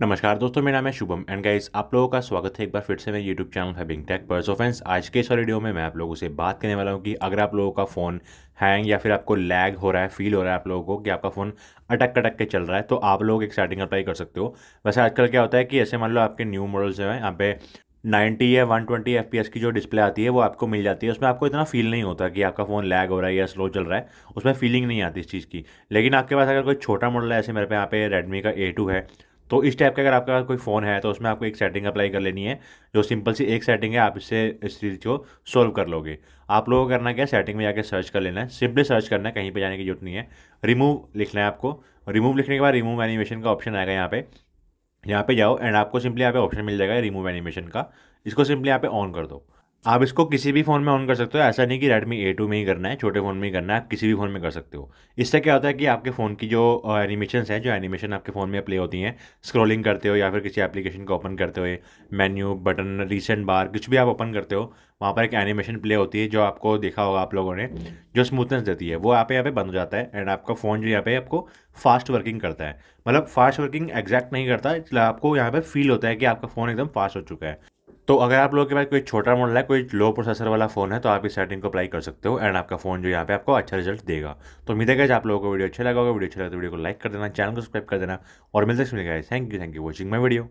नमस्कार दोस्तों मेरा नाम है शुभम एंड गाइस आप लोगों का स्वागत है एक बार फिर से मेरे YouTube channel having tech so friends आज के इस वीडियो में मैं आप लोगों से बात करने वाला हूँ कि अगर आप लोगों का फ़ोन हैंग या फिर आपको लैग हो रहा है फील हो रहा है आप लोगों को कि आपका फ़ोन अटक कटक के चल रहा है तो आप लोग एक सेटिंग अप्लाई कर सकते हो वैसे आजकल क्या होता है कि ऐसे मान लो आपके न्यू मॉडल्स जो है यहाँ पे 90 या 120 ट्वेंटी की जो डिस्प्ले आती है वो आपको मिल जाती है उसमें आपको इतना फील नहीं होता कि आपका फ़ोन लैग हो रहा है या स्लो चल रहा है उसमें फीलिंग नहीं आती इस चीज़ की लेकिन आपके पास अगर कोई छोटा मॉडल है ऐसे मेरे पे यहाँ पे रेडमी का ए है तो इस टाइप का अगर आपके पास कोई फ़ोन है तो उसमें आपको एक सेटिंग अप्लाई कर लेनी है जो सिंपल सी एक सेटिंग है आप इससे इस चीज़ को सॉल्व कर लोगे आप लोगों को करना क्या सेटिंग में जाकर सर्च कर लेना है सिंपली सर्च करना है कहीं पर जाने की जरूरत नहीं है रिमूव लिखना है आपको रिमूव लिखने के बाद रिमूव एनिमेशन का ऑप्शन आएगा यहाँ पे यहाँ पे जाओ एंड आपको सिंपली यहाँ पे ऑप्शन मिल जाएगा रिमूव एनिमेशन का इसको सिंपली यहाँ पे ऑन कर दो आप इसको किसी भी फ़ोन में ऑन कर सकते हो ऐसा नहीं कि रेडमी ए टू में ही करना है छोटे फ़ोन में ही करना है आप किसी भी फ़ोन में कर सकते हो इससे क्या होता है कि आपके फ़ोन की जो एनिमेशन है जो एनिमेशन आपके फ़ोन में प्ले होती हैं स्क्रॉलिंग करते हो या फिर किसी एप्लीकेशन को ओपन करते हुए मेन्यू बटन रिसेंट बार कुछ भी आप ओपन करते हो वहाँ पर एक एनिमेशन प्ले होती है जो आपको देखा होगा आप लोगों ने जो स्मूथनेस देती है वो आप यहाँ पे बंद हो जाता है एंड आपका फ़ोन जो यहाँ पे आपको फास्ट वर्किंग करता है मतलब फास्ट वर्किंग एग्जैक्ट नहीं करता आपको यहाँ पे फील होता है कि आपका फ़ोन एकदम फास्ट हो चुका है तो अगर आप लोगों के पास कोई छोटा मॉडल है कोई लो प्रोसेसर वाला फ़ोन है तो आप इस सेटिंग को अप्लाई कर सकते हो एंड आपका फ़ोन जो यहाँ पे आपको अच्छा रिजल्ट देगा तो उम्मीद है आप लोगों को वीडियो अच्छा लगा होगा वीडियो अच्छा लगा तो वीडियो को लाइक कर देना चैनल को सब्सक्राइब कर देना और मिलते मिलेगा thank you thank you watching my video